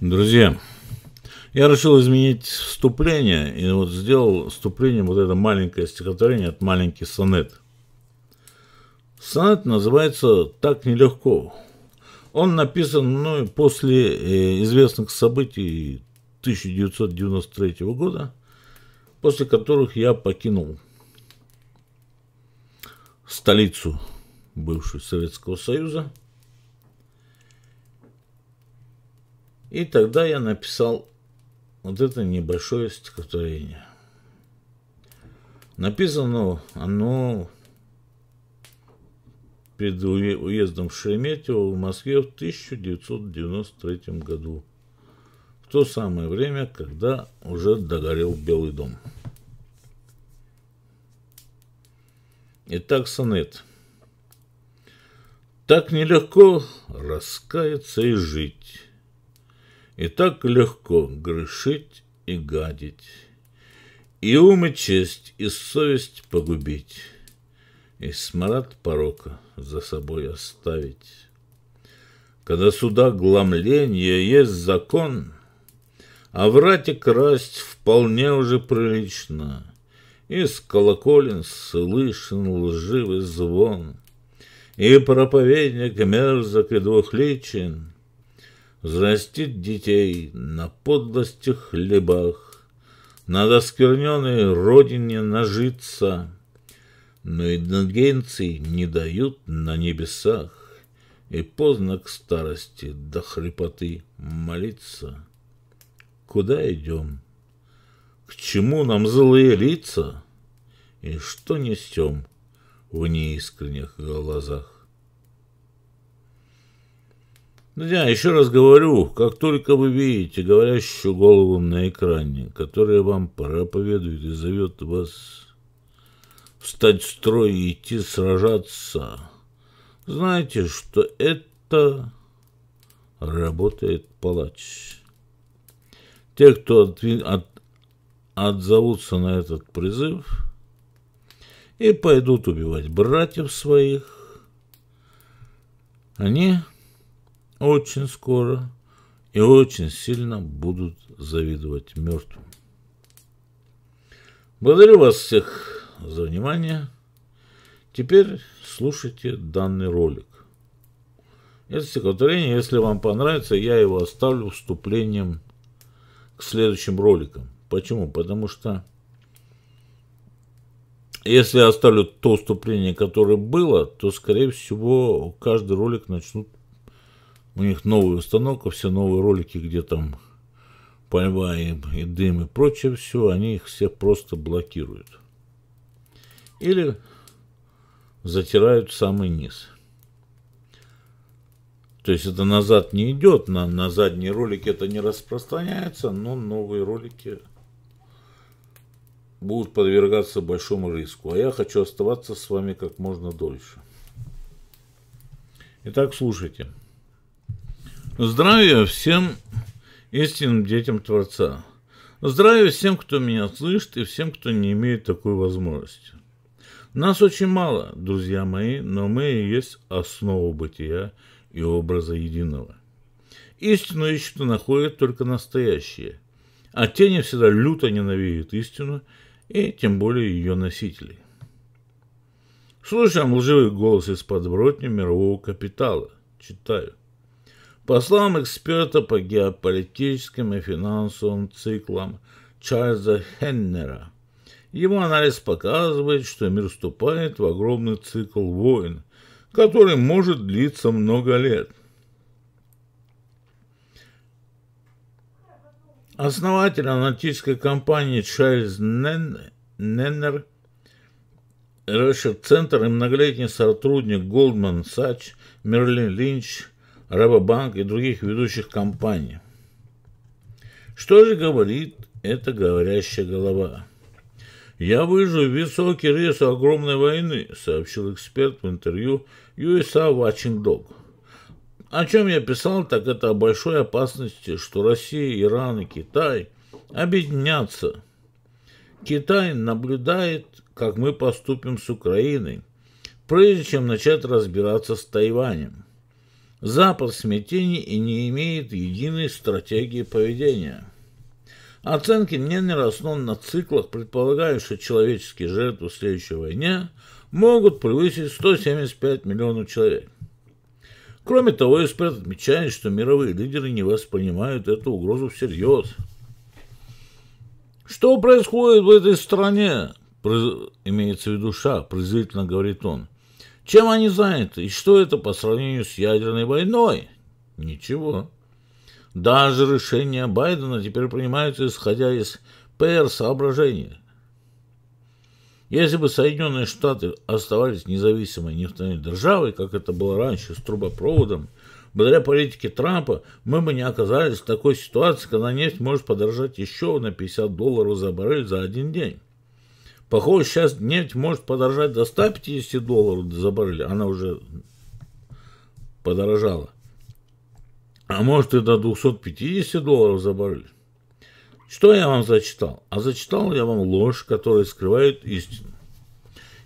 Друзья, я решил изменить вступление, и вот сделал вступление вот это маленькое стихотворение, от маленький сонет. Сонет называется «Так нелегко». Он написан ну, после э, известных событий 1993 года, после которых я покинул столицу бывшего Советского Союза – И тогда я написал вот это небольшое стихотворение. Написано оно перед уездом в Шереметьево в Москве в 1993 году. В то самое время, когда уже догорел Белый дом. Итак, сонет. Так нелегко раскаяться и жить. И так легко грешить и гадить, И ум и честь, и совесть погубить, И смрад порока за собой оставить. Когда суда гломление есть закон, А врать и красть вполне уже прилично, с колоколен слышен лживый звон, И проповедник мерзок и двухличен — Взрастит детей на подлости хлебах, Над оскверненной родине нажиться, Но и инагенций не дают на небесах, И поздно к старости до хрипоты молиться. Куда идем? К чему нам злые лица? И что несем в неискренних глазах? Друзья, ну, еще раз говорю, как только вы видите говорящую голову на экране, которая вам проповедует и зовет вас встать в строй и идти сражаться, знайте, что это работает палач. Те, кто от, от, отзовутся на этот призыв и пойдут убивать братьев своих, они очень скоро и очень сильно будут завидовать мертвым. Благодарю вас всех за внимание. Теперь слушайте данный ролик. Это стихотворение, если вам понравится, я его оставлю вступлением к следующим роликам. Почему? Потому что если я оставлю то вступление, которое было, то, скорее всего, каждый ролик начнут у них новая установка, все новые ролики, где там пальба и, и дым и прочее все, они их все просто блокируют. Или затирают самый низ. То есть это назад не идет, на, на задние ролики это не распространяется, но новые ролики будут подвергаться большому риску. А я хочу оставаться с вами как можно дольше. Итак, слушайте. Здравия всем истинным детям Творца. Здравия всем, кто меня слышит, и всем, кто не имеет такой возможности. Нас очень мало, друзья мои, но мы и есть основа бытия и образа единого. Истину ищут и находят только настоящие, а тени всегда люто ненавидят истину и тем более ее носителей. Слушаем лживый голос из подворотни мирового капитала. Читаю. По словам эксперта по геополитическим и финансовым циклам Чарльза Хеннера, его анализ показывает, что мир вступает в огромный цикл войн, который может длиться много лет. Основатель аналитической компании Чарльз Неннер, Рашер Центр и многолетний сотрудник Goldman Sachs Мерлин Линч – Рабобанк и других ведущих компаний. Что же говорит эта говорящая голова? «Я вижу высокий риск огромной войны», — сообщил эксперт в интервью USA Watching Dog. О чем я писал, так это о большой опасности, что Россия, Иран и Китай объединятся. Китай наблюдает, как мы поступим с Украиной, прежде чем начать разбираться с Тайванем. Запал смятений и не имеет единой стратегии поведения. Оценки Неннера основаны на циклах, предполагающих человеческие жертвы в следующей войне, могут превысить 175 миллионов человек. Кроме того, эксперт отмечает, что мировые лидеры не воспринимают эту угрозу всерьез. Что происходит в этой стране? Имеется в виду США, призывительно говорит он. Чем они заняты? И что это по сравнению с ядерной войной? Ничего. Даже решения Байдена теперь принимаются исходя из ПР-соображения. Если бы Соединенные Штаты оставались независимой нефтяной державой, как это было раньше с трубопроводом, благодаря политике Трампа мы бы не оказались в такой ситуации, когда нефть может подорожать еще на 50 долларов за баррель за один день. Похоже, сейчас нефть может подорожать до 150 долларов за баррель. Она уже подорожала. А может и до 250 долларов за баррель. Что я вам зачитал? А зачитал я вам ложь, которая скрывает истину.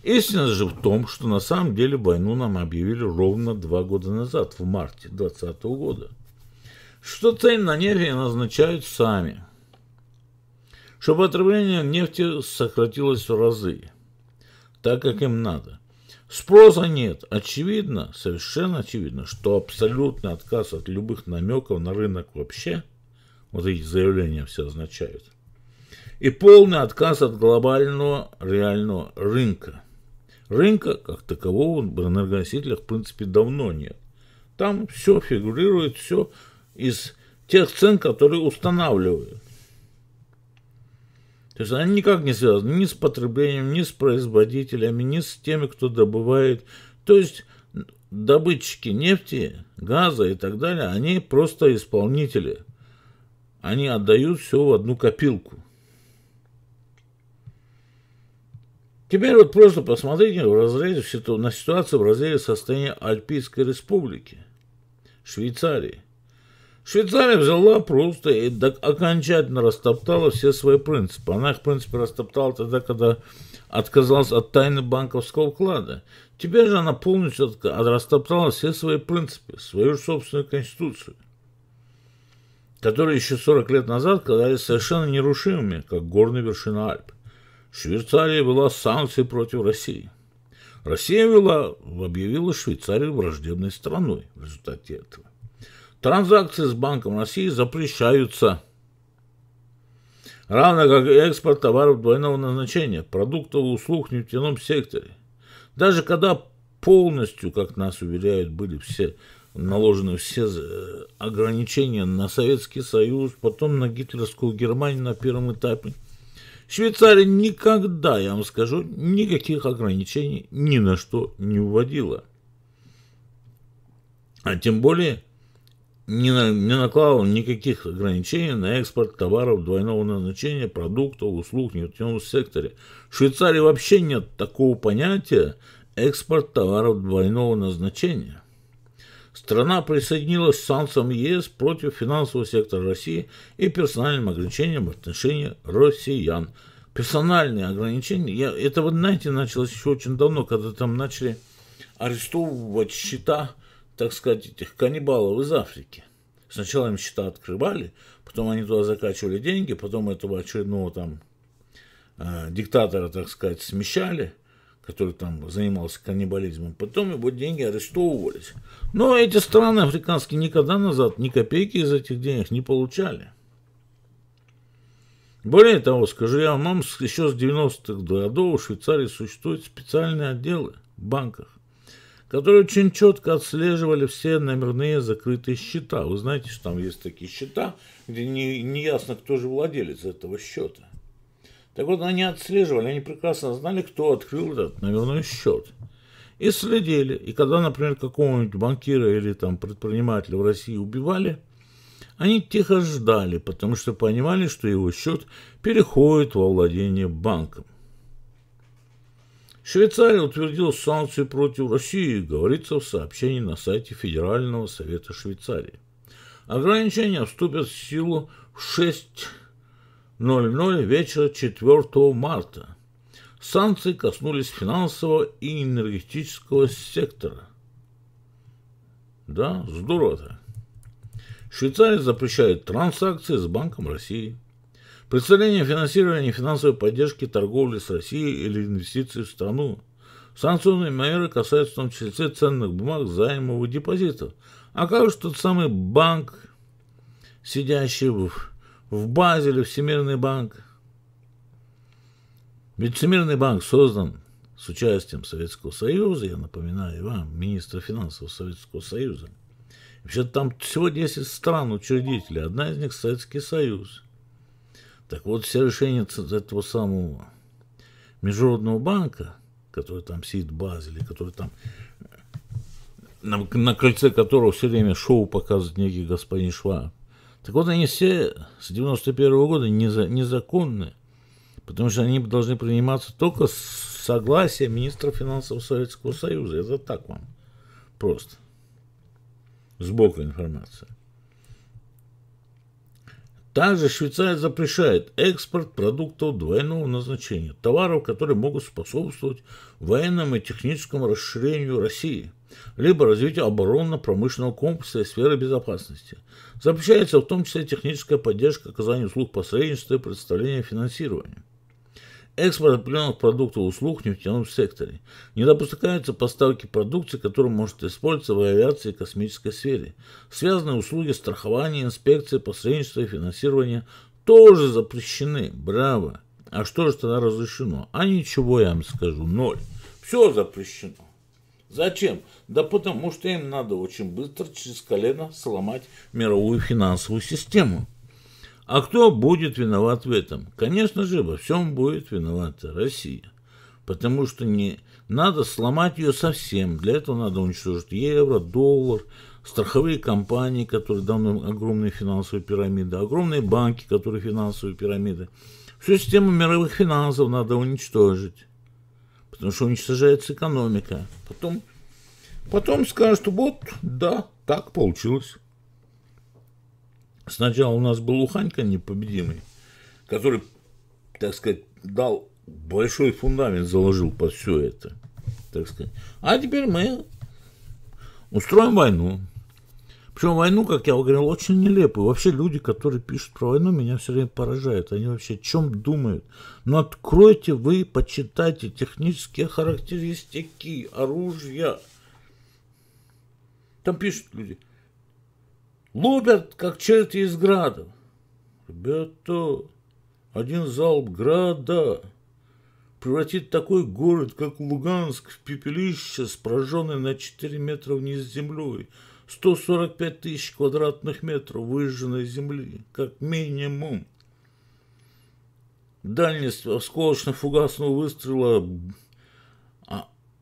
Истина же в том, что на самом деле войну нам объявили ровно два года назад, в марте 2020 года. Что цель на нефть назначают сами – чтобы отравление нефти сократилось в разы, так как им надо. Спроса нет. Очевидно, совершенно очевидно, что абсолютный отказ от любых намеков на рынок вообще, вот эти заявления все означают, и полный отказ от глобального реального рынка. Рынка, как такового, в энергоносителях, в принципе, давно нет. Там все фигурирует, все из тех цен, которые устанавливают. То есть они никак не связаны ни с потреблением, ни с производителями, ни с теми, кто добывает. То есть добытчики нефти, газа и так далее, они просто исполнители. Они отдают все в одну копилку. Теперь вот просто посмотрите в разрезе, на ситуацию в разрезе состояния Альпийской республики, Швейцарии – Швейцария взяла просто и окончательно растоптала все свои принципы. Она их, в принципе, растоптала тогда, когда отказалась от тайны банковского вклада. Теперь же она полностью растоптала все свои принципы, свою собственную конституцию, которые еще 40 лет назад казались совершенно нерушимыми, как горная вершина Альп. Швейцария вела санкции против России. Россия вела, объявила Швейцарию враждебной страной в результате этого. Транзакции с Банком России запрещаются. Равно как и экспорт товаров двойного назначения, продуктов и услуг в нефтяном секторе. Даже когда полностью, как нас уверяют, были все наложены все э, ограничения на Советский Союз, потом на гитлеровскую Германию на первом этапе. Швейцария никогда, я вам скажу, никаких ограничений ни на что не вводила. А тем более не, на, не накладывал никаких ограничений на экспорт товаров двойного назначения, продуктов, услуг в нефтяном секторе. В Швейцарии вообще нет такого понятия экспорт товаров двойного назначения. Страна присоединилась к санкциям ЕС против финансового сектора России и персональным ограничениям в отношении россиян. Персональные ограничения, я, это вы знаете, началось еще очень давно, когда там начали арестовывать счета так сказать, этих каннибалов из Африки. Сначала им счета открывали, потом они туда закачивали деньги, потом этого очередного там э, диктатора, так сказать, смещали, который там занимался каннибализмом, потом его деньги арестовывались. Но эти страны африканские никогда назад ни копейки из этих денег не получали. Более того, скажу я вам, еще с 90-х годов в Швейцарии существуют специальные отделы в банках, которые очень четко отслеживали все номерные закрытые счета. Вы знаете, что там есть такие счета, где не, не ясно, кто же владелец этого счета. Так вот, они отслеживали, они прекрасно знали, кто открыл этот номерной счет. И следили. И когда, например, какого-нибудь банкира или там предпринимателя в России убивали, они тихо ждали, потому что понимали, что его счет переходит во владение банком. Швейцария утвердила санкции против России, говорится в сообщении на сайте Федерального совета Швейцарии. Ограничения вступят в силу в 6.00 вечера 4 марта. Санкции коснулись финансового и энергетического сектора. Да, здорово-то. Швейцария запрещает транзакции с Банком России. Представление финансирования финансовой поддержки торговли с Россией или инвестиций в страну. Санкционные меры касаются в том числе ценных бумаг, займов и депозитов. А как же тот самый банк, сидящий в, в Базеле, Всемирный банк? Ведь Всемирный банк создан с участием Советского Союза, я напоминаю вам, министра финансов Советского Союза. Вообще там всего 10 стран-учредителей, одна из них Советский Союз – так вот, все решения этого самого Международного банка, который там сидит в Базеле, который там э, на, на крыльце которого все время шоу показывает некий господин Шваб. Так вот, они все с 91 года незаконны, потому что они должны приниматься только с согласия министра финансов Советского Союза. Это так вам просто. Сбоку информация. Также Швейцария запрещает экспорт продуктов двойного назначения, товаров, которые могут способствовать военному и техническому расширению России, либо развитию оборонно-промышленного комплекса и сферы безопасности. Запрещается в том числе техническая поддержка оказание услуг посредничества и представления финансирования. Экспорт определенных продуктов и услуг в нефтяном секторе. Не допускаются поставки продукции, которая может использоваться в авиации и космической сфере. Связанные услуги страхования, инспекции, посредничества и финансирования тоже запрещены. Браво! А что же тогда разрешено? А ничего я вам скажу. Ноль. Все запрещено. Зачем? Да потому что им надо очень быстро через колено сломать мировую финансовую систему. А кто будет виноват в этом? Конечно же, во всем будет виновата Россия. Потому что не надо сломать ее совсем. Для этого надо уничтожить евро, доллар, страховые компании, которые давно огромные финансовые пирамиды, огромные банки, которые финансовые пирамиды. Всю систему мировых финансов надо уничтожить, потому что уничтожается экономика. Потом, потом скажут, вот, да, так получилось. Сначала у нас был Луханько непобедимый, который, так сказать, дал большой фундамент, заложил под все это, так сказать. А теперь мы устроим войну. Причем войну, как я говорил, очень нелепую. Вообще люди, которые пишут про войну, меня все время поражают. Они вообще о чем думают? Ну откройте вы, почитайте технические характеристики оружия. Там пишут люди – Лупят, как черти из града. Ребята, один залп града превратит такой город, как Луганск, в пепелище с на 4 метра вниз землей, 145 тысяч квадратных метров выжженной земли, как минимум. Дальность осколочно-фугасного выстрела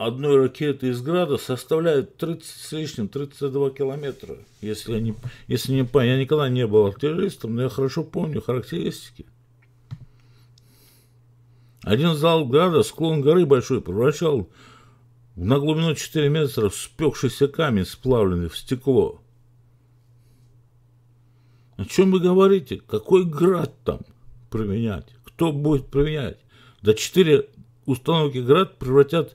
одной ракеты из Града составляет 30 с лишним, 32 километра. Если я не, если не я никогда не был артиллеристом, но я хорошо помню характеристики. Один зал Града, склон горы большой, превращал на глубину 4 метра спекшийся камень, сплавленный в стекло. О чем вы говорите? Какой град там применять? Кто будет применять? Да 4 установки град превратят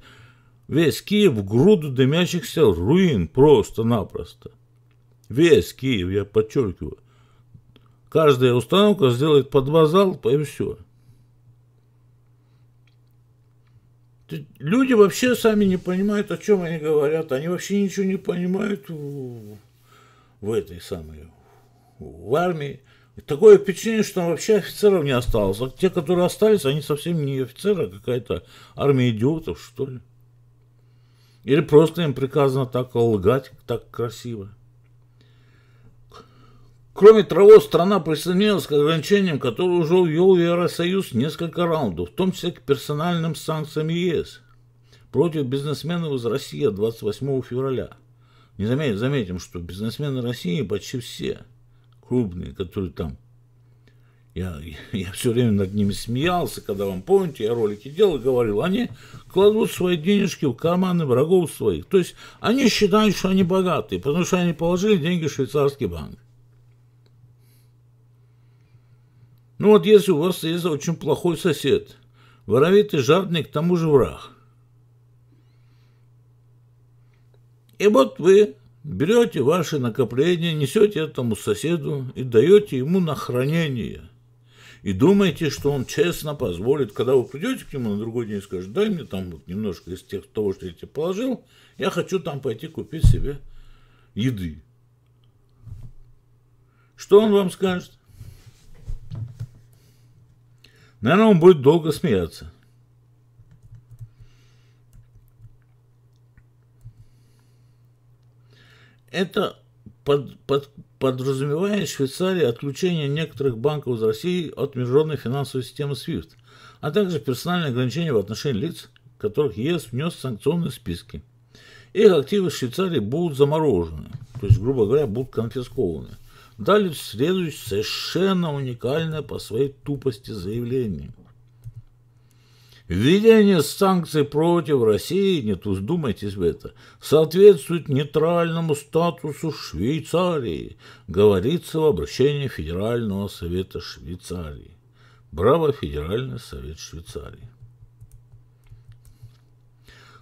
Весь Киев в груду дымящихся руин просто-напросто. Весь Киев, я подчеркиваю. Каждая установка сделает под два залпа и все. Люди вообще сами не понимают, о чем они говорят. Они вообще ничего не понимают в, в этой самой, в армии. Такое впечатление, что там вообще офицеров не осталось. А те, которые остались, они совсем не офицеры, а какая-то армия идиотов, что ли. Или просто им приказано так лгать, так красиво. Кроме того, страна присоединилась к ограничениям, которые уже ввел Евросоюз несколько раундов, в том числе к персональным санкциям ЕС против бизнесменов из России 28 февраля. Не заметим, заметим, что бизнесмены России почти все крупные, которые там я, я все время над ними смеялся, когда вам, помните, я ролики делал и говорил, они кладут свои денежки в карманы врагов своих. То есть они считают, что они богатые, потому что они положили деньги в швейцарский банк. Ну вот если у вас есть очень плохой сосед, воровитый, жадный, к тому же враг. И вот вы берете ваши накопления, несете этому соседу и даете ему на хранение – и думаете, что он честно позволит, когда вы придете к нему на другой день и скажете, дай мне там вот немножко из тех того, что я тебе положил, я хочу там пойти купить себе еды. Что он вам скажет? Наверное, он будет долго смеяться. Это под, под, подразумевает Швейцария отключение некоторых банков из России от международной финансовой системы SWIFT, а также персональные ограничения в отношении лиц, которых ЕС внес в санкционные списки. Их активы в Швейцарии будут заморожены, то есть, грубо говоря, будут конфискованы. Далее следует совершенно уникальное по своей тупости заявление – Введение санкций против России, не вздумайтесь в это, соответствует нейтральному статусу Швейцарии, говорится в обращении Федерального Совета Швейцарии. Браво, Федеральный Совет Швейцарии.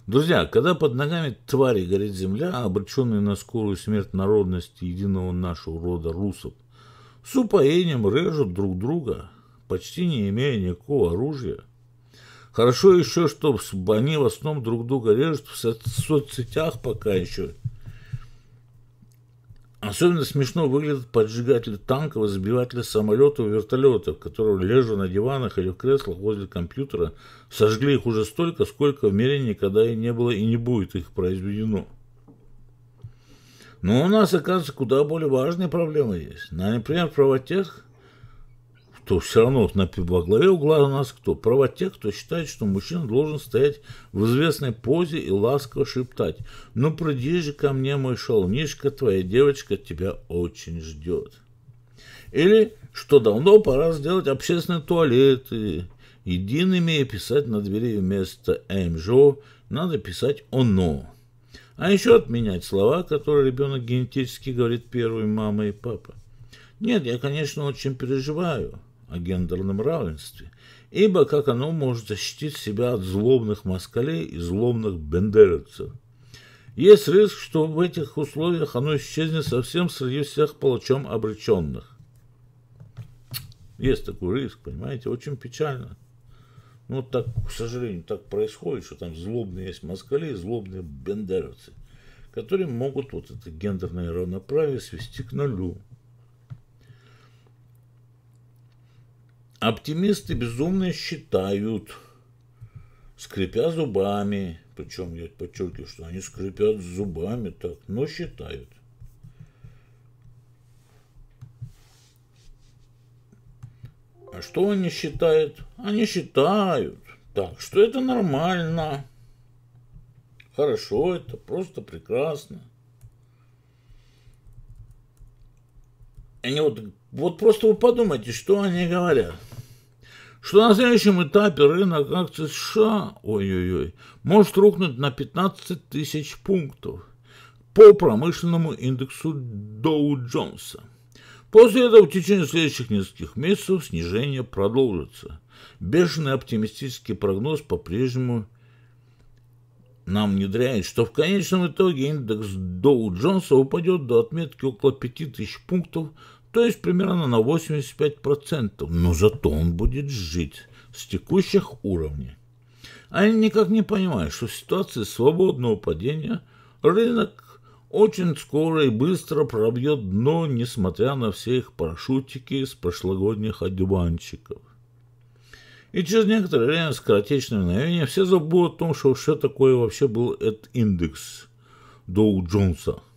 Друзья, когда под ногами твари горит земля, а обреченные на скорую смерть народности единого нашего рода русов, с упоением режут друг друга, почти не имея никакого оружия – Хорошо еще, что они в основном друг друга режут в соцсетях пока еще. Особенно смешно выглядят поджигатели танков, избиватели самолетов и вертолетов, которые, лежа на диванах или в креслах возле компьютера, сожгли их уже столько, сколько в мире никогда и не было и не будет их произведено. Но у нас, оказывается, куда более важные проблемы есть. Например, права тех, то все равно на, во главе угла у нас кто? Права тех, кто считает, что мужчина должен стоять в известной позе и ласково шептать. «Ну, приди же ко мне, мой шалунишка, твоя девочка тебя очень ждет». Или что давно пора сделать общественные туалеты едиными и писать на двери вместо «МЖО» надо писать «ОНО». А еще отменять слова, которые ребенок генетически говорит первой мама и папа. Нет, я, конечно, очень переживаю о гендерном равенстве, ибо как оно может защитить себя от злобных москалей и злобных бендеровцев. Есть риск, что в этих условиях оно исчезнет совсем среди всех палачом обреченных. Есть такой риск, понимаете, очень печально. Ну, вот так, к сожалению, так происходит, что там злобные есть москали и злобные бендеровцы, которые могут вот это гендерное равноправие свести к нулю. Оптимисты безумно считают, скрипя зубами, причем я подчеркиваю, что они скрипят зубами так, но считают. А что они считают? Они считают так, что это нормально. Хорошо, это просто прекрасно. Они вот, вот просто вы подумайте, что они говорят что на следующем этапе рынок акций США ой-ой-ой, может рухнуть на 15 тысяч пунктов по промышленному индексу Доу Джонса. После этого в течение следующих нескольких месяцев снижение продолжится. Бешеный оптимистический прогноз по-прежнему нам внедряет, что в конечном итоге индекс Доу Джонса упадет до отметки около 5000 пунктов – то есть примерно на 85%, но зато он будет жить с текущих уровней. Они а никак не понимают, что в ситуации свободного падения рынок очень скоро и быстро пробьет дно, несмотря на все их парашютики с прошлогодних одуванчиков. И через некоторое время скоротечное мгновение все забудут о том, что, что такое вообще был этот индекс Доу Джонса –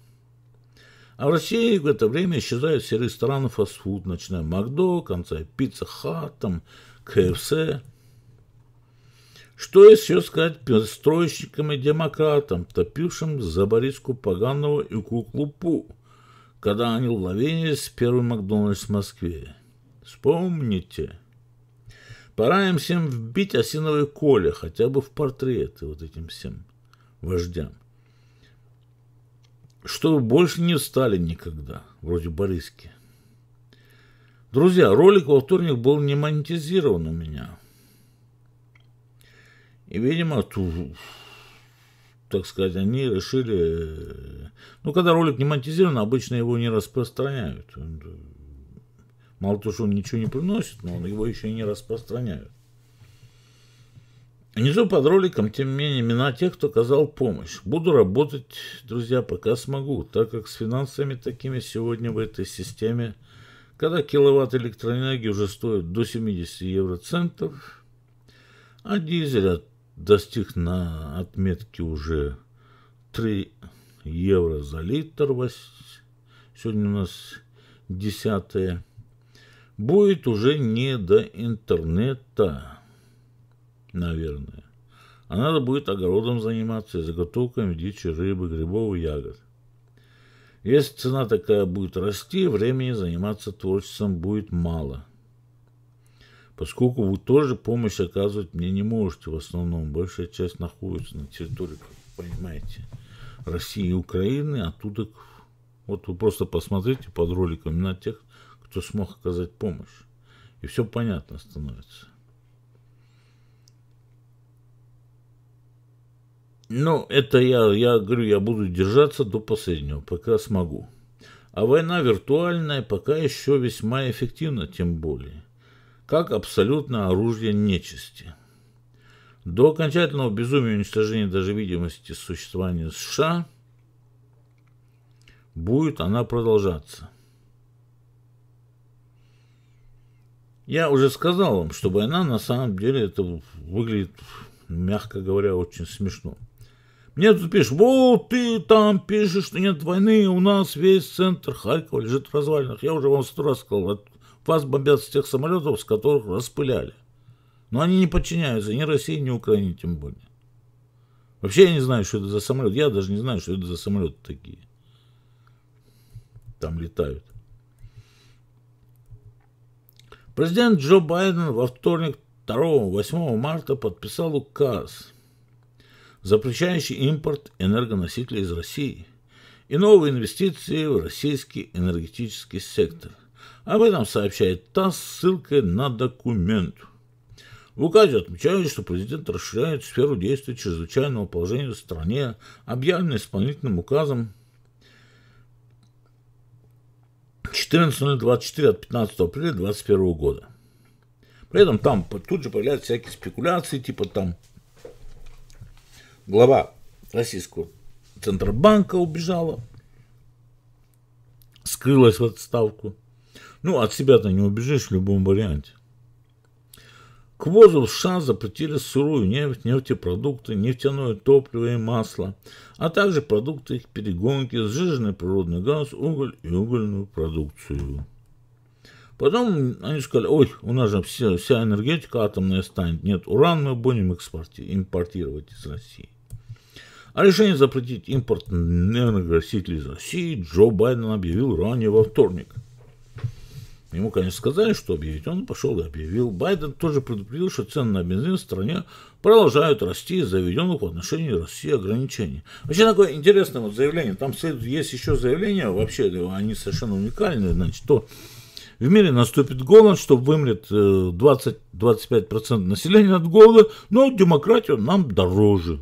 а в России в это время исчезают все рестораны фастфуд, начиная Макдо, конца Пицца Хат, там, КФС. Что еще сказать перестройщикам и демократам, топившим за Бориску Паганова и Куклупу, когда они ловились в первый Макдональдс в Москве? Вспомните. Пора им всем вбить осиновые коля, хотя бы в портреты вот этим всем вождям чтобы больше не встали никогда, вроде Бориски. Друзья, ролик во вторник был не монетизирован у меня. И, видимо, ту, так сказать, они решили... Ну, когда ролик не монетизирован, обычно его не распространяют. Мало того, что он ничего не приносит, но его еще и не распространяют. Внизу под роликом, тем не менее, имена тех, кто оказал помощь. Буду работать, друзья, пока смогу, так как с финансами такими сегодня в этой системе, когда киловатт электроэнергии уже стоит до 70 евроцентов, а дизель достиг на отметке уже 3 евро за литр. Сегодня у нас 10 будет уже не до интернета наверное. А надо будет огородом заниматься и заготовками дичи, рыбы, грибов и ягод. Если цена такая будет расти, времени заниматься творчеством будет мало. Поскольку вы тоже помощь оказывать мне не можете в основном, большая часть находится на территории, как вы понимаете, России и Украины, оттуда а вот вы просто посмотрите под роликами на тех, кто смог оказать помощь. И все понятно становится. Ну, это я, я говорю, я буду держаться до последнего, пока смогу. А война виртуальная пока еще весьма эффективна, тем более. Как абсолютно оружие нечисти. До окончательного безумия уничтожения даже видимости существования США будет она продолжаться. Я уже сказал вам, что война на самом деле это выглядит, мягко говоря, очень смешно. Мне тут пишешь, вот ты там пишешь, что нет войны, у нас весь центр Харькова лежит в развалинах. Я уже вам сто раз сказал, вас бомбят с тех самолетов, с которых распыляли. Но они не подчиняются ни России, ни Украине тем более. Вообще я не знаю, что это за самолет. Я даже не знаю, что это за самолеты такие. Там летают. Президент Джо Байден во вторник 2-8 марта подписал указ – запрещающий импорт энергоносителей из России и новые инвестиции в российский энергетический сектор. Об этом сообщает ТАСС с ссылкой на документ. В указе отмечают, что президент расширяет сферу действия чрезвычайного положения в стране, объявленное исполнительным указом 14.24 от 15 апреля 2021 года. При этом там тут же появляются всякие спекуляции, типа там глава российского Центробанка убежала, скрылась в отставку. Ну, от себя-то не убежишь в любом варианте. К ввозу в США запретили сырую нефть, нефтепродукты, нефтяное топливо и масло, а также продукты их перегонки, сжиженный природный газ, уголь и угольную продукцию. Потом они сказали, ой, у нас же все, вся энергетика атомная станет, нет, уран мы будем экспортировать импортировать из России. О а решении запретить импорт энергоносителей из России Джо Байден объявил ранее во вторник. Ему, конечно, сказали, что объявить. Он пошел и объявил. Байден тоже предупредил, что цены на бензин в стране продолжают расти из за введенных в отношении России ограничений. Вообще такое интересное вот заявление. Там следует, есть еще заявление, вообще они совершенно уникальные. Значит, то в мире наступит голод, что вымрет 20-25% э, населения от голода, но демократию нам дороже.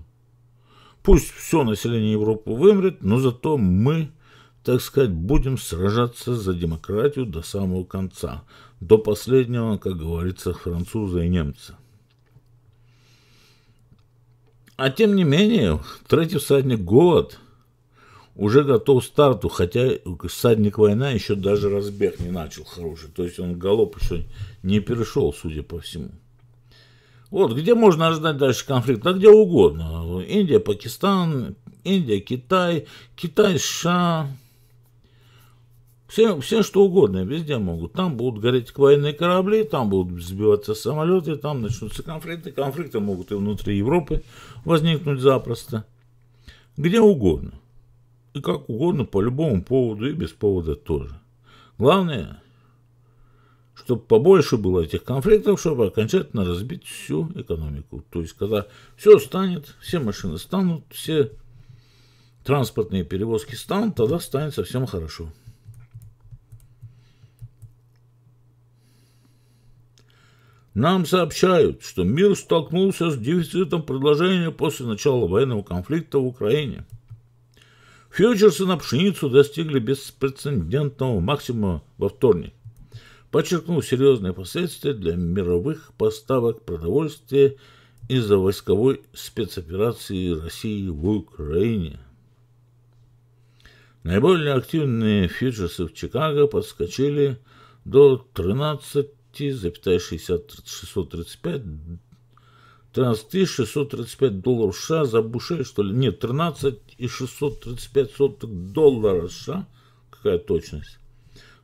Пусть все население Европы вымрет, но зато мы, так сказать, будем сражаться за демократию до самого конца, до последнего, как говорится, француза и немца. А тем не менее, третий всадник голод уже готов к старту, хотя всадник война еще даже разбег не начал хороший, то есть он галоп еще не перешел, судя по всему. Вот, где можно ожидать дальше конфликт, Да где угодно. Индия, Пакистан, Индия, Китай, Китай, США. Все, все что угодно, везде могут. Там будут гореть военные корабли, там будут сбиваться самолеты, там начнутся конфликты. Конфликты могут и внутри Европы возникнуть запросто. Где угодно. И как угодно, по любому поводу и без повода тоже. Главное – чтобы побольше было этих конфликтов, чтобы окончательно разбить всю экономику. То есть, когда все станет, все машины станут, все транспортные перевозки станут, тогда станет совсем хорошо. Нам сообщают, что мир столкнулся с дефицитом предложения после начала военного конфликта в Украине. Фьючерсы на пшеницу достигли беспрецедентного максимума во вторник подчеркнул серьезные последствия для мировых поставок продовольствия из-за войсковой спецоперации России в Украине. Наиболее активные фьючерсы в Чикаго подскочили до 13,635 13 долларов США за бушель, что ли? Нет, 13 и 635 соток США. Какая точность?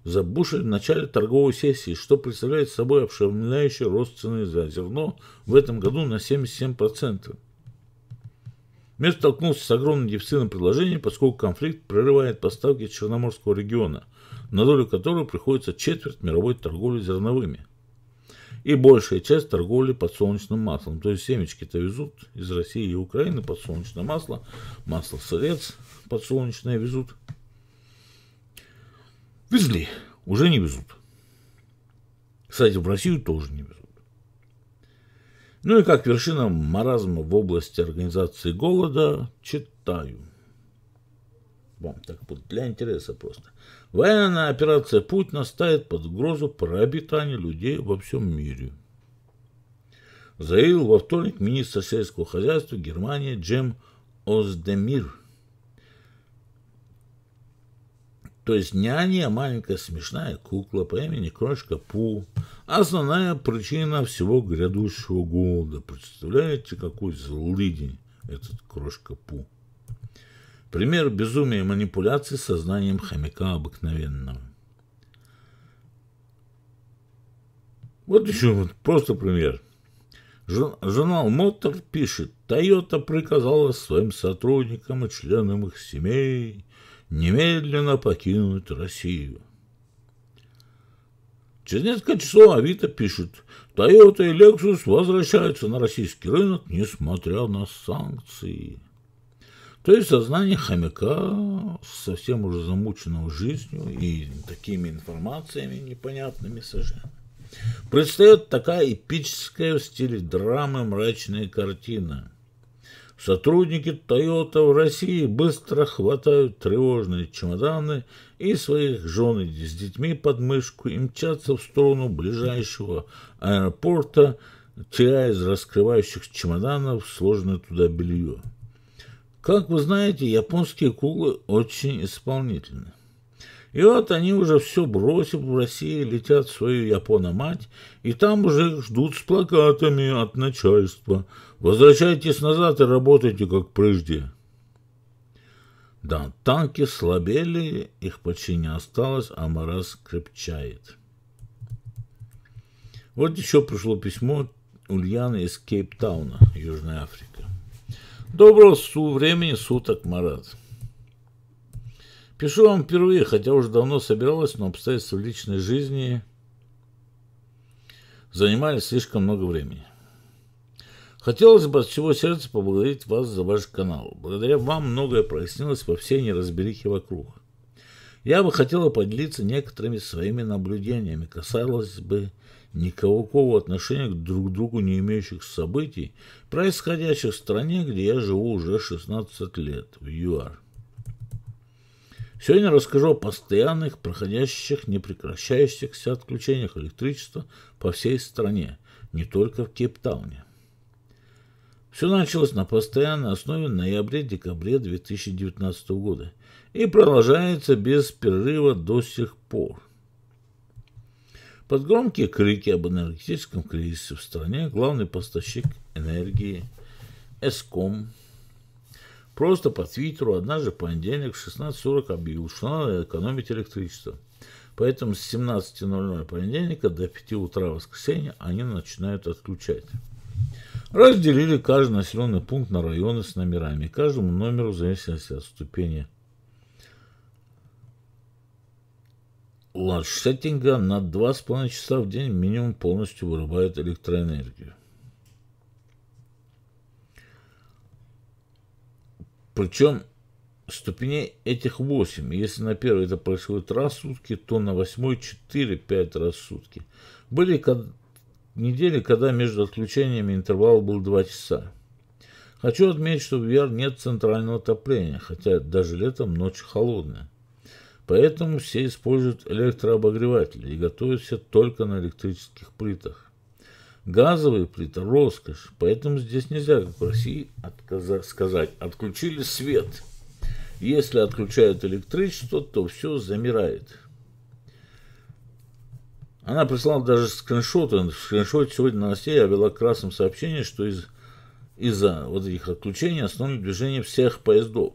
забушили в начале торговой сессии, что представляет собой обширняющий рост цены за зерно в этом году на 77%. Мир столкнулся с огромным дефицитом предложений, поскольку конфликт прерывает поставки Черноморского региона, на долю которого приходится четверть мировой торговли зерновыми. И большая часть торговли подсолнечным маслом. То есть семечки-то везут из России и Украины, подсолнечное масло, масло сырец подсолнечное везут – Везли, уже не везут. Кстати, в Россию тоже не везут. Ну и как вершина маразма в области организации голода, читаю. Вам так вот для интереса просто. Военная операция Путина ставит под угрозу пропитание людей во всем мире. Заявил во вторник министр сельского хозяйства Германии Джем Оздемир – То есть няня – маленькая смешная кукла по имени Крошка Пу. Основная причина всего грядущего голода. Представляете, какой злый день этот Крошка Пу. Пример безумия и манипуляций сознанием хомяка обыкновенного. Вот еще вот просто пример. Журнал «Мотор» пишет, «Тойота приказала своим сотрудникам и членам их семей немедленно покинуть Россию. Через несколько часов Авито пишет, Toyota и Lexus возвращаются на российский рынок, несмотря на санкции. То есть сознание хомяка, совсем уже замученного жизнью и такими информациями непонятными совершенно, предстает такая эпическая в стиле драмы мрачная картина. Сотрудники Toyota в России быстро хватают тревожные чемоданы и своих жен с детьми под мышку и мчатся в сторону ближайшего аэропорта, теряя из раскрывающих чемоданов сложное туда белье. Как вы знаете, японские кулы очень исполнительны. И вот они уже все бросив в России, летят в свою Япона-мать, и там уже их ждут с плакатами от начальства – Возвращайтесь назад и работайте, как прежде. Да, танки слабели, их почти не осталось, а мороз крепчает. Вот еще пришло письмо Ульяны из Кейптауна, Южная Африка. Доброго су времени суток, Марат. Пишу вам впервые, хотя уже давно собиралась, но обстоятельства личной жизни занимали слишком много времени. Хотелось бы от всего сердца поблагодарить вас за ваш канал. Благодаря вам многое прояснилось во всей неразберихе вокруг. Я бы хотела поделиться некоторыми своими наблюдениями, касалось бы никакого отношения к друг другу не имеющих событий, происходящих в стране, где я живу уже 16 лет, в ЮАР. Сегодня расскажу о постоянных, проходящих, непрекращающихся отключениях электричества по всей стране, не только в Кейптауне. Все началось на постоянной основе в ноябре-декабре 2019 года и продолжается без перерыва до сих пор. Под громкие крики об энергетическом кризисе в стране главный поставщик энергии Эском просто по Твиттеру однажды в понедельник в 16.40 объявил, что надо экономить электричество. Поэтому с 17.00 понедельника до 5 утра воскресенья они начинают отключать. Разделили каждый населенный пункт на районы с номерами. Каждому номеру в зависимости от ступени ланч-сеттинга на 2,5 часа в день минимум полностью вырубает электроэнергию. Причем ступеней этих 8. Если на первой это происходит раз в сутки, то на восьмой 4-5 раз в сутки. Были недели, когда между отключениями интервал был 2 часа. Хочу отметить, что в VR нет центрального отопления, хотя даже летом ночь холодная. Поэтому все используют электрообогреватели и готовятся только на электрических плитах. Газовые плиты – роскошь, поэтому здесь нельзя, как в России, отказа- сказать «отключили свет». Если отключают электричество, то все замирает. Она прислала даже скриншоты. В скриншоте сегодня новостей я вела красным сообщение, что из, из-за вот этих отключений остановлено движение всех поездов.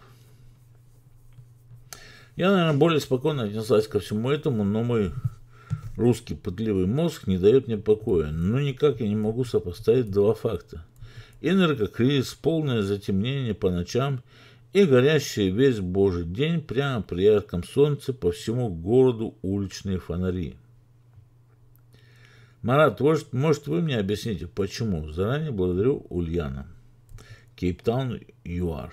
Я, наверное, более спокойно отнеслась ко всему этому, но мой русский пытливый мозг не дает мне покоя. Но никак я не могу сопоставить два факта. Энергокризис, полное затемнение по ночам и горящий весь божий день прямо при ярком солнце по всему городу уличные фонари. Марат, может, может вы мне объясните, почему? Заранее благодарю Ульяна. Кейптаун ЮАР.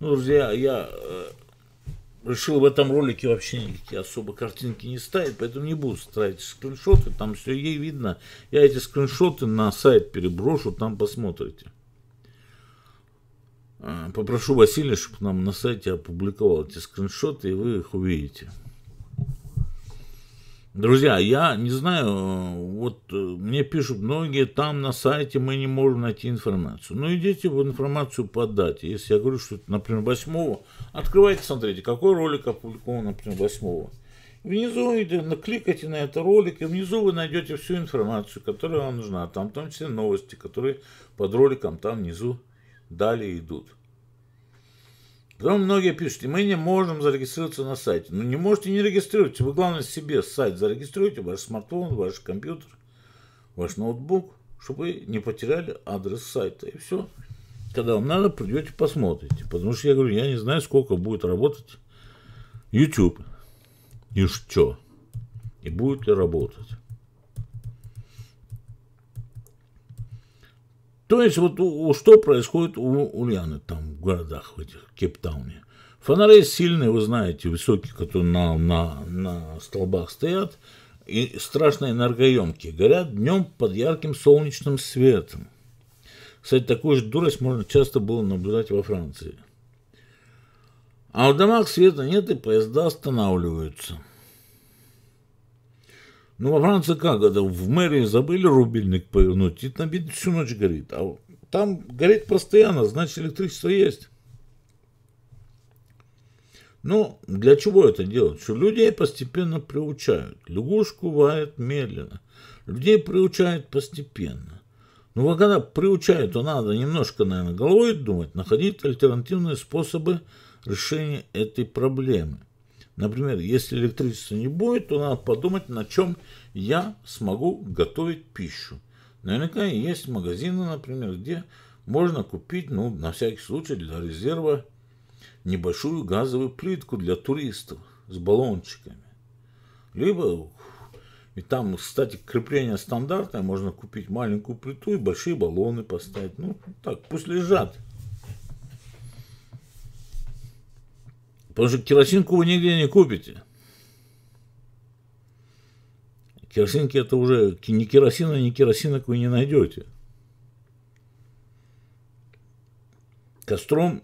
Ну, друзья, я э, решил в этом ролике вообще никакие особо картинки не ставить, поэтому не буду ставить скриншоты, там все ей видно. Я эти скриншоты на сайт переброшу, там посмотрите. Э, попрошу Василия, чтобы нам на сайте опубликовал эти скриншоты, и вы их увидите. Друзья, я не знаю, вот э, мне пишут многие, там на сайте мы не можем найти информацию. Ну, идите в информацию по дате. Если я говорю, что это, например, 8 открывайте, смотрите, какой ролик опубликован, например, 8 Внизу кликайте на этот ролик, и внизу вы найдете всю информацию, которая вам нужна. Там в том числе новости, которые под роликом там внизу далее идут. Потом ну, многие пишут, мы не можем зарегистрироваться на сайте. Ну не можете, не регистрируйте. Вы, главное, себе сайт зарегистрируйте, ваш смартфон, ваш компьютер, ваш ноутбук, чтобы вы не потеряли адрес сайта. И все. Когда вам надо, придете, посмотрите. Потому что я говорю, я не знаю, сколько будет работать YouTube. И что? И будет ли работать? То есть вот что происходит у Ульяны там? городах, в этих Кейптауне. Фонари сильные, вы знаете, высокие, которые на, на, на столбах стоят, и страшно энергоемкие, горят днем под ярким солнечным светом. Кстати, такую же дурость можно часто было наблюдать во Франции. А в домах света нет, и поезда останавливаются. Ну, во Франции как это? В мэрии забыли рубильник повернуть, и там, видно, всю ночь горит. А там горит постоянно, значит электричество есть. Ну, для чего это делать? Что людей постепенно приучают. Лягушку варят медленно. Людей приучают постепенно. Ну, когда приучают, то надо немножко, наверное, головой думать, находить альтернативные способы решения этой проблемы. Например, если электричества не будет, то надо подумать, на чем я смогу готовить пищу. Наверняка есть магазины, например, где можно купить, ну, на всякий случай для резерва, небольшую газовую плитку для туристов с баллончиками. Либо, и там, кстати, крепление стандартное, можно купить маленькую плиту и большие баллоны поставить. Ну, так, пусть лежат. Потому что керосинку вы нигде не купите. Керосинки это уже ни керосина, ни керосинок вы не найдете. Костром,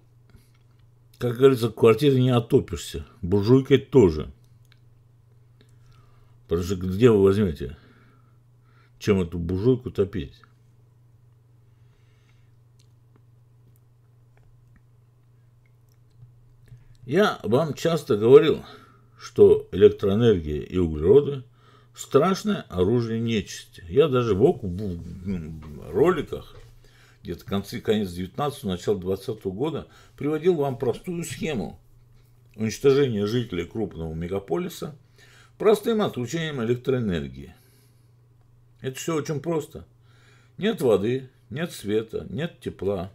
как говорится, в квартире не отопишься. Буржуйкой тоже. Потому что где вы возьмете, чем эту буржуйку топить? Я вам часто говорил, что электроэнергия и углероды – страшное оружие нечисти. Я даже в, оку в роликах, где-то концы, конец 19 начало 20 года, приводил вам простую схему уничтожения жителей крупного мегаполиса простым отключением электроэнергии. Это все очень просто. Нет воды, нет света, нет тепла.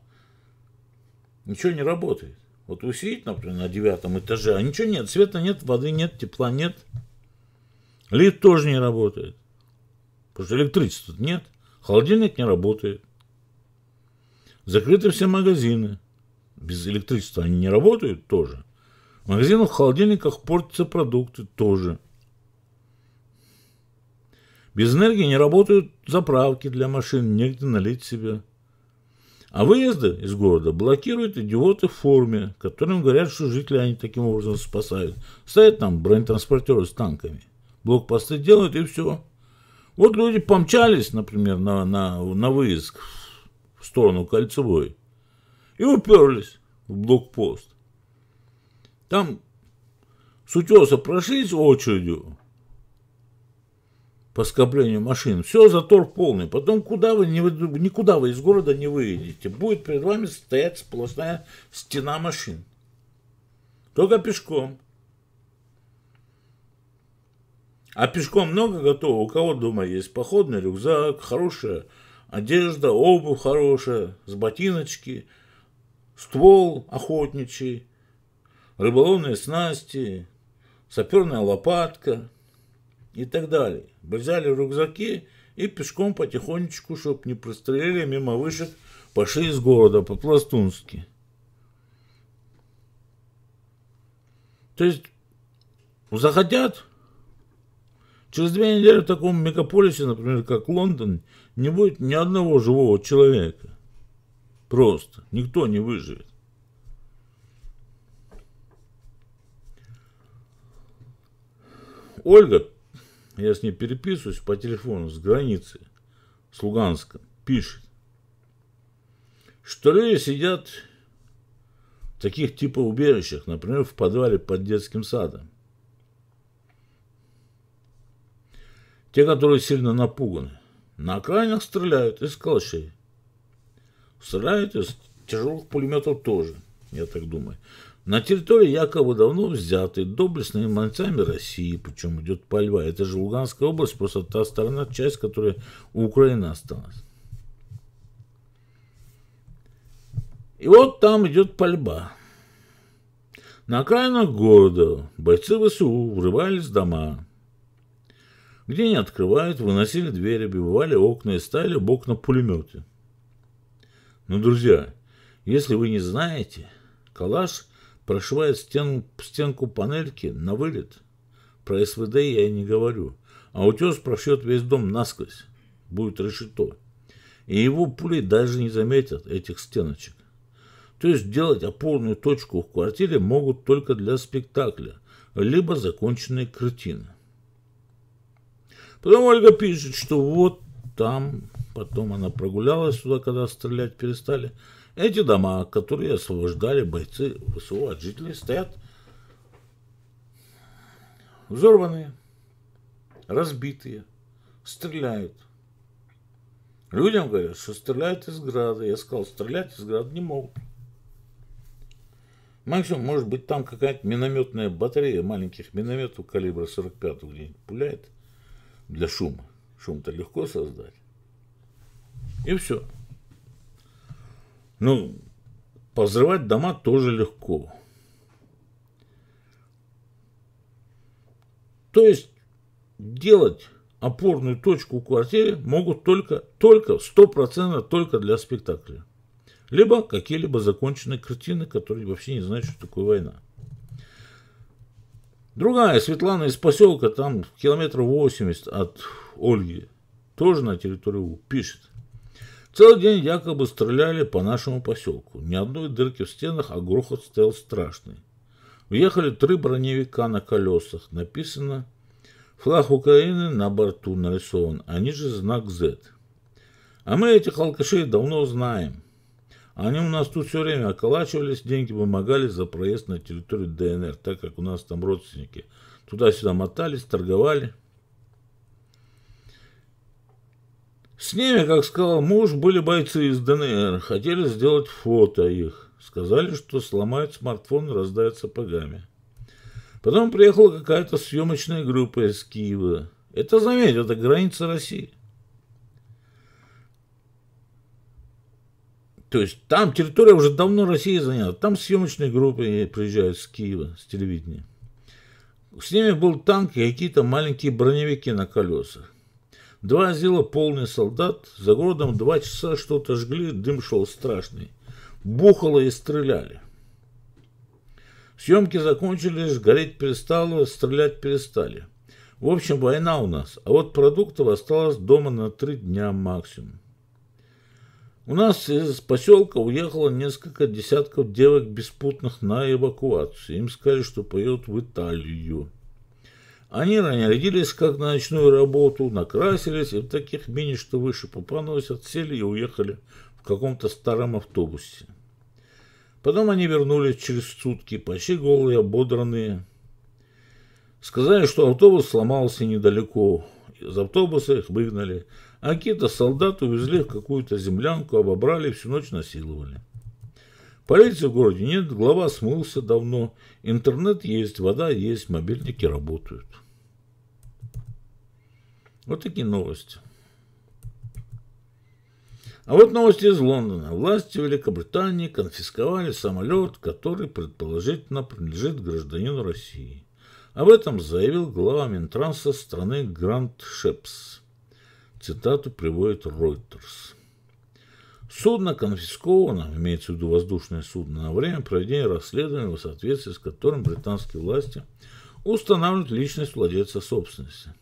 Ничего не работает. Вот вы сидите, например, на девятом этаже, а ничего нет. Света нет, воды нет, тепла нет. Лид тоже не работает. Потому что электричества нет. Холодильник не работает. Закрыты все магазины. Без электричества они не работают тоже. В магазинах, в холодильниках портятся продукты тоже. Без энергии не работают заправки для машин, негде налить себе. А выезды из города блокируют идиоты в форме, которым говорят, что жители они таким образом спасают. Стоят там бронетранспортеры с танками блокпосты делают, и все. Вот люди помчались, например, на, на, на выезд в сторону Кольцевой и уперлись в блокпост. Там с утеса прошлись очередью по скоплению машин. Все, затор полный. Потом куда вы, никуда вы из города не выедете. Будет перед вами стоять сплошная стена машин. Только пешком. А пешком много готово? У кого дома есть походный рюкзак, хорошая одежда, обувь хорошая, с ботиночки, ствол охотничий, рыболовные снасти, саперная лопатка и так далее. Взяли рюкзаки и пешком потихонечку, чтобы не прострелили мимо вышек, пошли из города по-пластунски. То есть захотят, Через две недели в таком мегаполисе, например, как Лондон, не будет ни одного живого человека. Просто. Никто не выживет. Ольга, я с ней переписываюсь по телефону с границы, с Луганска, пишет, что люди сидят в таких типа убежищах, например, в подвале под детским садом. Те, которые сильно напуганы. На окраинах стреляют из калашей. Стреляют из тяжелых пулеметов тоже, я так думаю. На территории якобы давно взятой доблестными мальцами России, причем идет пальба. Это же Луганская область, просто та сторона, часть, которая у Украины осталась. И вот там идет пальба. На окраинах города бойцы ВСУ врывались в дома где не открывают, выносили двери, бивали окна и ставили бок на пулеметы. Но, ну, друзья, если вы не знаете, калаш прошивает стен, стенку панельки на вылет. Про СВД я и не говорю. А утес прошьет весь дом насквозь. Будет решето. И его пули даже не заметят этих стеночек. То есть делать опорную точку в квартире могут только для спектакля, либо законченные картины. Потом Ольга пишет, что вот там, потом она прогулялась туда, когда стрелять перестали. Эти дома, которые освобождали бойцы ВСУ от жителей, стоят взорванные, разбитые, стреляют. Людям говорят, что стреляют из града. Я сказал, стрелять из града не могут. Максимум, может быть, там какая-то минометная батарея маленьких минометов калибра 45 где-нибудь пуляет для шума. Шум-то легко создать. И все. Ну, повзрывать дома тоже легко. То есть делать опорную точку в квартире могут только, только, стопроцентно только для спектакля. Либо какие-либо законченные картины, которые вообще не знают, что такое война. Другая Светлана из поселка, там километров 80 от Ольги, тоже на территории У, пишет. Целый день якобы стреляли по нашему поселку. Ни одной дырки в стенах, а грохот стоял страшный. Въехали три броневика на колесах. Написано «Флаг Украины на борту нарисован, а ниже знак Z». А мы этих алкашей давно знаем. Они у нас тут все время околачивались, деньги помогали за проезд на территорию ДНР, так как у нас там родственники. Туда-сюда мотались, торговали. С ними, как сказал муж, были бойцы из ДНР. Хотели сделать фото их. Сказали, что сломают смартфон и раздают сапогами. Потом приехала какая-то съемочная группа из Киева. Это, заметь, это граница России. То есть там территория уже давно Россия заняла. Там съемочные группы приезжают с Киева, с телевидения. С ними был танк и какие-то маленькие броневики на колесах. Два зила полный солдат, за городом два часа что-то жгли, дым шел страшный. Бухало и стреляли. Съемки закончились, гореть перестало, стрелять перестали. В общем, война у нас, а вот продуктов осталось дома на три дня максимум. У нас из поселка уехало несколько десятков девок беспутных на эвакуацию. Им сказали, что поедут в Италию. Они нарядились как на ночную работу, накрасились и в таких мини, что выше попоносят, сели и уехали в каком-то старом автобусе. Потом они вернулись через сутки, почти голые, ободранные. Сказали, что автобус сломался недалеко. Из автобуса их выгнали а какие-то солдаты увезли в какую-то землянку, обобрали, всю ночь насиловали. Полиции в городе нет, глава смылся давно. Интернет есть, вода есть, мобильники работают. Вот такие новости. А вот новости из Лондона. Власти Великобритании конфисковали самолет, который предположительно принадлежит гражданину России. Об этом заявил глава Минтранса страны Грант Шепс. Цитату приводит Reuters. Судно конфисковано, имеется в виду воздушное судно, на время проведения расследования, в соответствии с которым британские власти устанавливают личность владельца собственности.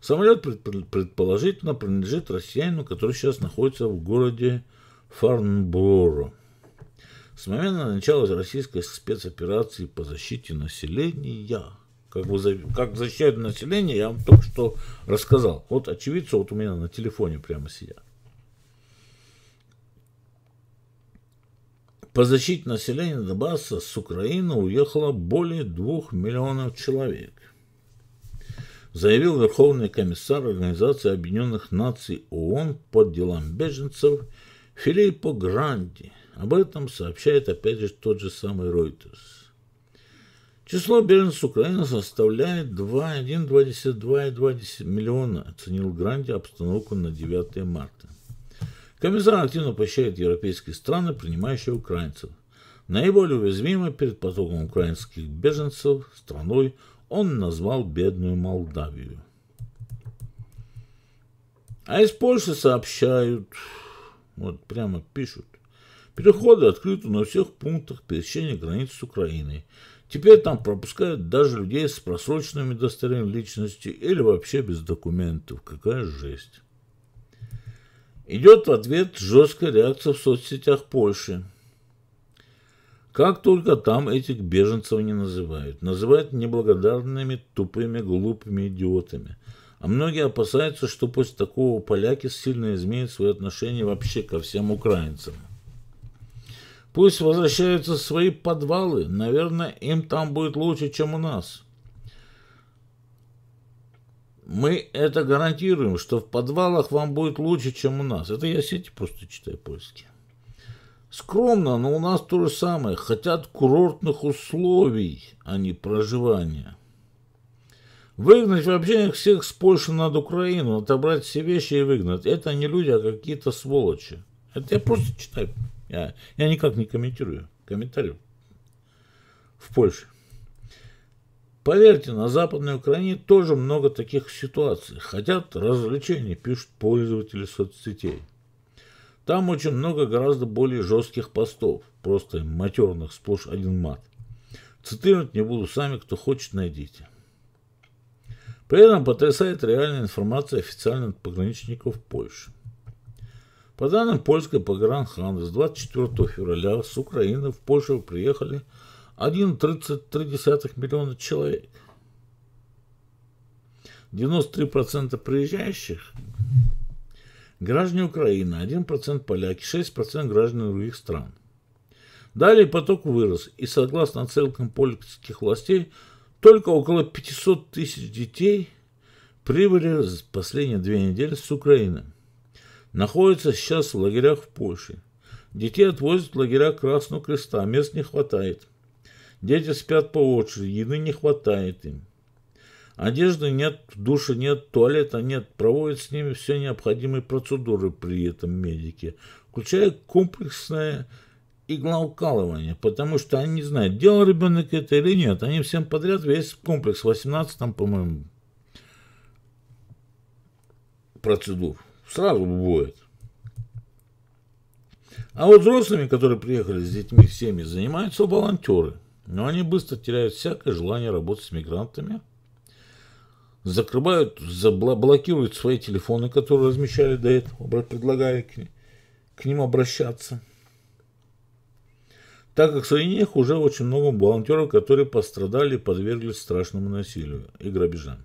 Самолет предположительно принадлежит россиянину, который сейчас находится в городе Фарнборо. С момента начала российской спецоперации по защите населения как, бы, как защищают население, я вам только что рассказал. Вот очевидцы вот у меня на телефоне прямо сидят. По защите населения Донбасса с Украины уехало более двух миллионов человек, заявил Верховный комиссар Организации Объединенных Наций ООН по делам беженцев Филиппо Гранди. Об этом сообщает опять же тот же самый Reuters. Число беженцев Украины составляет 2,122,2 миллиона, оценил Гранди обстановку на 9 марта. Комиссар активно поощряет европейские страны, принимающие украинцев. Наиболее уязвимой перед потоком украинских беженцев страной он назвал бедную Молдавию. А из Польши сообщают, вот прямо пишут, переходы открыты на всех пунктах пересечения границ с Украиной – Теперь там пропускают даже людей с просроченными удостоверениями личности или вообще без документов. Какая жесть. Идет в ответ жесткая реакция в соцсетях Польши. Как только там этих беженцев не называют. Называют неблагодарными, тупыми, глупыми идиотами. А многие опасаются, что после такого поляки сильно изменят свои отношения вообще ко всем украинцам. Пусть возвращаются в свои подвалы. Наверное, им там будет лучше, чем у нас. Мы это гарантируем, что в подвалах вам будет лучше, чем у нас. Это я сети просто читаю польские. Скромно, но у нас то же самое. Хотят курортных условий, а не проживания. Выгнать вообще всех с Польши над Украину, отобрать все вещи и выгнать. Это не люди, а какие-то сволочи. Это я просто читаю. Я, я никак не комментирую комментарий в Польше. Поверьте, на Западной Украине тоже много таких ситуаций. Хотят развлечений, пишут пользователи соцсетей. Там очень много гораздо более жестких постов, просто матерных, сплошь один мат. Цитировать не буду сами, кто хочет, найдите. При этом потрясает реальная информация официальных пограничников Польши. По данным польской погранханы, с 24 февраля с Украины в Польшу приехали 1,33 миллиона человек. 93% приезжающих – граждане Украины, 1% поляки, 6% граждан других стран. Далее поток вырос, и согласно оценкам польских властей, только около 500 тысяч детей прибыли за последние две недели с Украиной находятся сейчас в лагерях в Польше. Детей отвозят в лагеря Красного Креста, мест не хватает. Дети спят по очереди, еды не хватает им. Одежды нет, душа нет, туалета нет. Проводят с ними все необходимые процедуры при этом медики, включая комплексное иглоукалывание, потому что они не знают, делал ребенок это или нет. Они всем подряд весь комплекс, 18 там, по-моему, процедур сразу будет. А вот взрослыми, которые приехали с детьми всеми занимаются волонтеры. Но они быстро теряют всякое желание работать с мигрантами. Закрывают, блокируют свои телефоны, которые размещали до этого, предлагая к, к ним обращаться. Так как среди них уже очень много волонтеров, которые пострадали и подверглись страшному насилию и грабежам.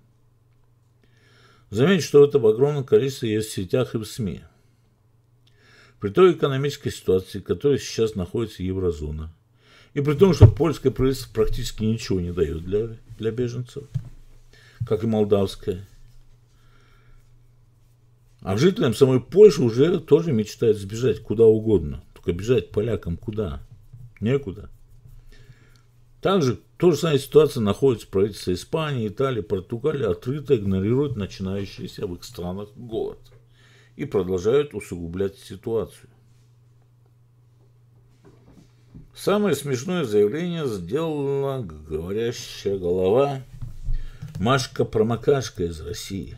Заметьте, что это в огромном количестве есть в сетях и в СМИ. При той экономической ситуации, в которой сейчас находится еврозона, и при том, что польское правительство практически ничего не дает для, для беженцев, как и молдавское, а жителям самой Польши уже тоже мечтают сбежать куда угодно. Только бежать полякам куда? Некуда. Также то же самая ситуация находится в правительстве Испании, Италии, Португалии, открыто игнорируют начинающийся в их странах голод и продолжают усугублять ситуацию. Самое смешное заявление сделала говорящая голова Машка-промокашка из России.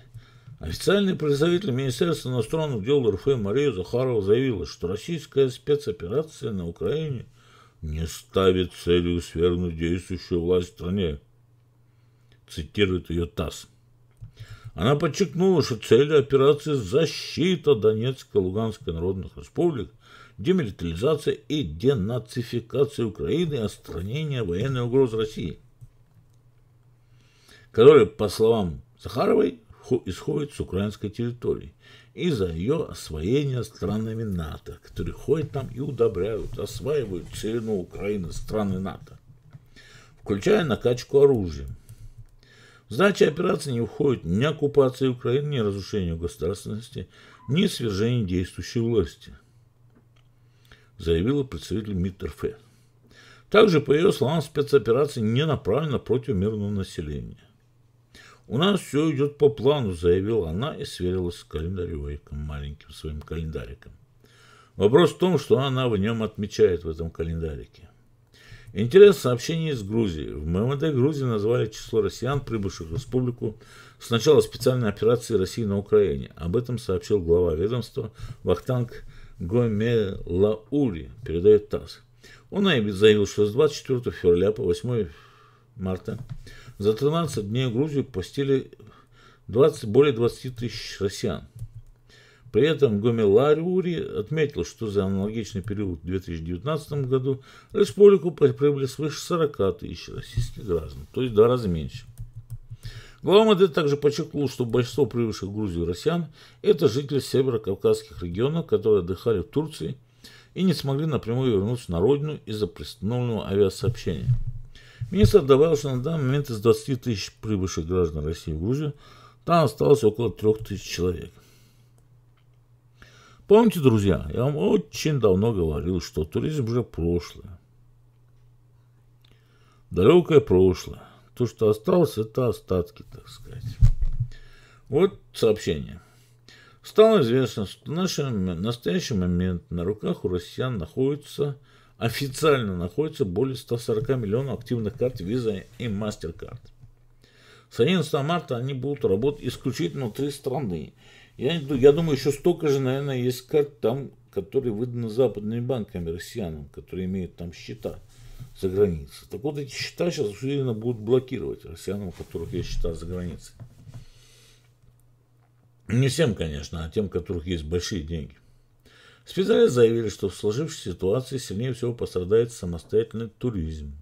Официальный представитель Министерства иностранных дел РФ Мария Захарова заявила, что российская спецоперация на Украине не ставит целью свергнуть действующую власть в стране. Цитирует ее ТАСС. Она подчеркнула, что целью операции защита Донецкой и Луганской народных республик, демилитаризация и денацификация Украины и отстранение военной угрозы России, которая, по словам Захаровой, исходит с украинской территории и за ее освоение странами НАТО, которые ходят там и удобряют, осваивают целину Украины страны НАТО, включая накачку оружия. В операции не входит ни оккупации Украины, ни разрушение государственности, ни свержения действующей власти, заявила представитель МИД РФ. Также, по ее словам, спецоперация не направлена против мирного населения. «У нас все идет по плану», — заявила она и сверилась с календаревиком, маленьким своим календариком. Вопрос в том, что она в нем отмечает в этом календарике. Интерес сообщений из Грузии. В МВД Грузии назвали число россиян, прибывших в республику с начала специальной операции России на Украине. Об этом сообщил глава ведомства Вахтанг Гомелаури, передает ТАСС. Он заявил, что с 24 февраля по 8 марта за 13 дней в Грузию постили 20, более 20 тысяч россиян. При этом Гомелариури отметил, что за аналогичный период в 2019 году республику прибыли свыше 40 тысяч российских граждан, то есть в два раза меньше. Глава МАД также подчеркнул, что большинство прибывших в Грузию россиян – это жители северокавказских регионов, которые отдыхали в Турции и не смогли напрямую вернуться на родину из-за пристановленного авиасообщения. Министр добавил, что на данный момент из 20 тысяч прибывших граждан России в Грузию там осталось около 3 тысяч человек. Помните, друзья, я вам очень давно говорил, что туризм уже прошлое. Далекое прошлое. То, что осталось, это остатки, так сказать. Вот сообщение. Стало известно, что в наш настоящий момент на руках у россиян находится – официально находится более 140 миллионов активных карт Visa и MasterCard. С 11 марта они будут работать исключительно внутри страны. Я, я думаю, еще столько же, наверное, есть карт там, которые выданы западными банками россиянам, которые имеют там счета за границей. Так вот, эти счета сейчас усиленно будут блокировать россиянам, у которых есть счета за границей. Не всем, конечно, а тем, у которых есть большие деньги. Специалисты заявили, что в сложившейся ситуации сильнее всего пострадает самостоятельный туризм.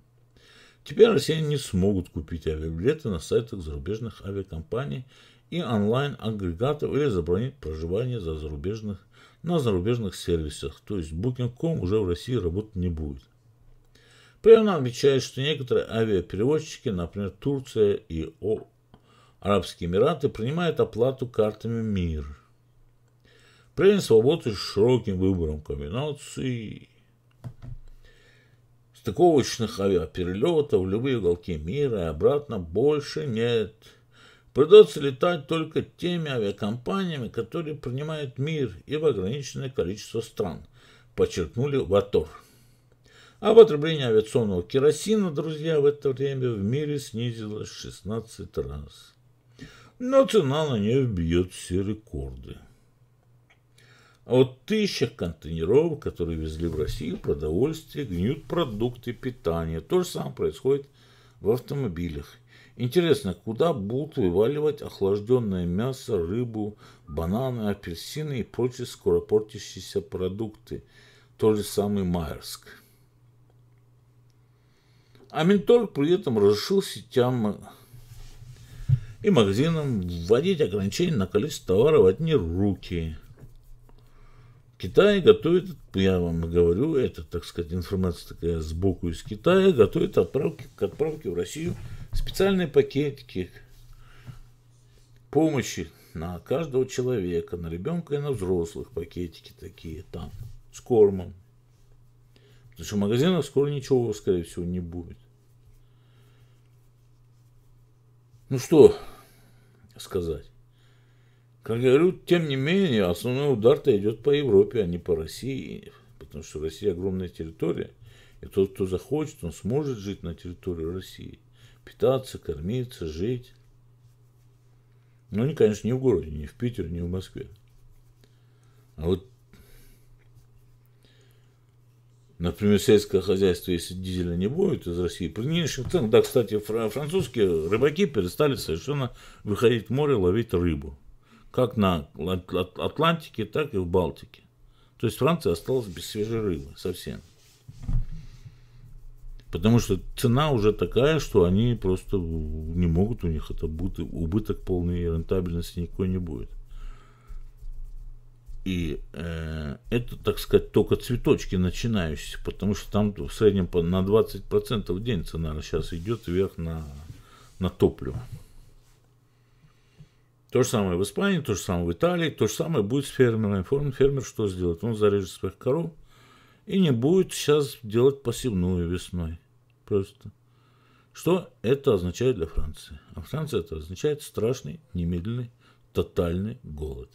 Теперь россияне не смогут купить авиабилеты на сайтах зарубежных авиакомпаний и онлайн-агрегатов или забронить проживание за зарубежных, на зарубежных сервисах. То есть Booking.com уже в России работать не будет. При этом отмечает, что некоторые авиаперевозчики, например Турция и О... Арабские Эмираты, принимают оплату картами МИР – Принц свободы с широким выбором комбинаций стыковочных авиаперелетов в любые уголки мира и обратно больше нет. Придется летать только теми авиакомпаниями, которые принимают мир и в ограниченное количество стран, подчеркнули Ватор. А потребление авиационного керосина, друзья, в это время в мире снизилось 16 раз. Но цена на нее бьет все рекорды. А От тысячах контейнеров, которые везли в Россию, продовольствие, гниют продукты питания. То же самое происходит в автомобилях. Интересно, куда будут вываливать охлажденное мясо, рыбу, бананы, апельсины и прочие скоропортящиеся продукты? Тот же самый Майерск. А Минторг при этом разрешил сетям и магазинам вводить ограничения на количество товаров в одни руки – Китай готовит, я вам говорю, это, так сказать, информация такая сбоку из Китая, готовит отправки, к отправке в Россию специальные пакетики помощи на каждого человека, на ребенка и на взрослых пакетики такие там с кормом. Потому что в магазинах скоро ничего, скорее всего, не будет. Ну что сказать? Как говорю, тем не менее, основной удар-то идет по Европе, а не по России. Потому что Россия огромная территория. И тот, кто захочет, он сможет жить на территории России. Питаться, кормиться, жить. Но они, конечно, не в городе, не в Питере, не в Москве. А вот, например, сельское хозяйство, если дизеля не будет из России, при нынешних ценах, да, кстати, французские рыбаки перестали совершенно выходить в море ловить рыбу как на Атлантике, так и в Балтике. То есть Франция осталась без свежей рыбы совсем. Потому что цена уже такая, что они просто не могут, у них это будет убыток полный, рентабельности никакой не будет. И э, это, так сказать, только цветочки начинающиеся, потому что там в среднем на 20% в день цена сейчас идет вверх на, на топливо. То же самое в Испании, то же самое в Италии, то же самое будет с фермерами. Фермер, фермер что сделает? Он зарежет своих коров и не будет сейчас делать посевную весной. Просто. Что это означает для Франции? А Франция это означает страшный, немедленный, тотальный голод.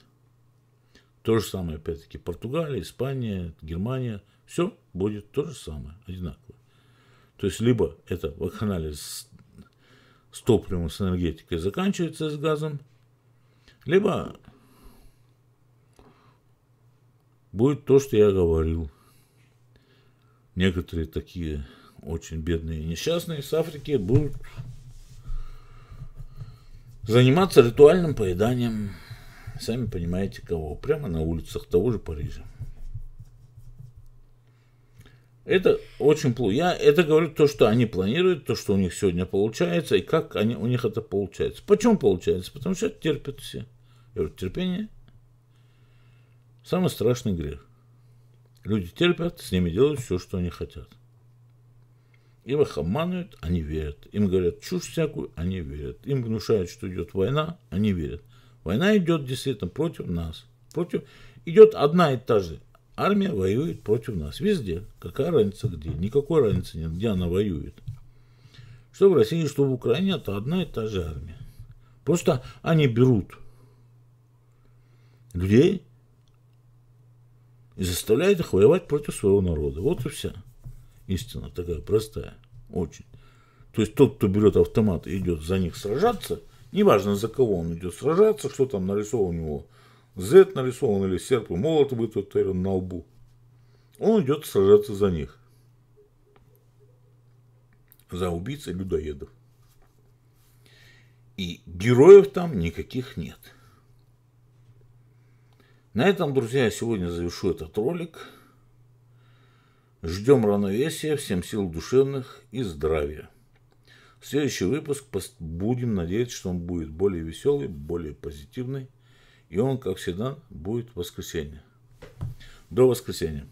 То же самое, опять-таки, Португалия, Испания, Германия. Все будет то же самое, одинаково. То есть, либо это вакханалия с, с топливом, с энергетикой заканчивается с газом, либо будет то, что я говорил. Некоторые такие очень бедные и несчастные с Африки будут заниматься ритуальным поеданием, сами понимаете кого, прямо на улицах того же Парижа. Это очень плохо. Я это говорю то, что они планируют, то, что у них сегодня получается, и как они, у них это получается. Почему получается? Потому что терпят все терпение – самый страшный грех. Люди терпят, с ними делают все, что они хотят. Им их обманывают, они верят. Им говорят чушь всякую, они верят. Им внушают, что идет война, они верят. Война идет действительно против нас. Против... Идет одна и та же армия воюет против нас. Везде. Какая разница где? Никакой разницы нет, где она воюет. Что в России, что в Украине, это одна и та же армия. Просто они берут людей и заставляет их воевать против своего народа. Вот и вся истина такая простая, очень. То есть тот, кто берет автомат и идет за них сражаться, неважно за кого он идет сражаться, что там нарисовано у него, Z нарисован или серп и молот вытатуирован на лбу, он идет сражаться за них. За убийц и людоедов. И героев там никаких нет. На этом, друзья, я сегодня завершу этот ролик. Ждем равновесия, всем сил душевных и здравия. Следующий выпуск будем надеяться, что он будет более веселый, более позитивный. И он, как всегда, будет в воскресенье. До воскресенья.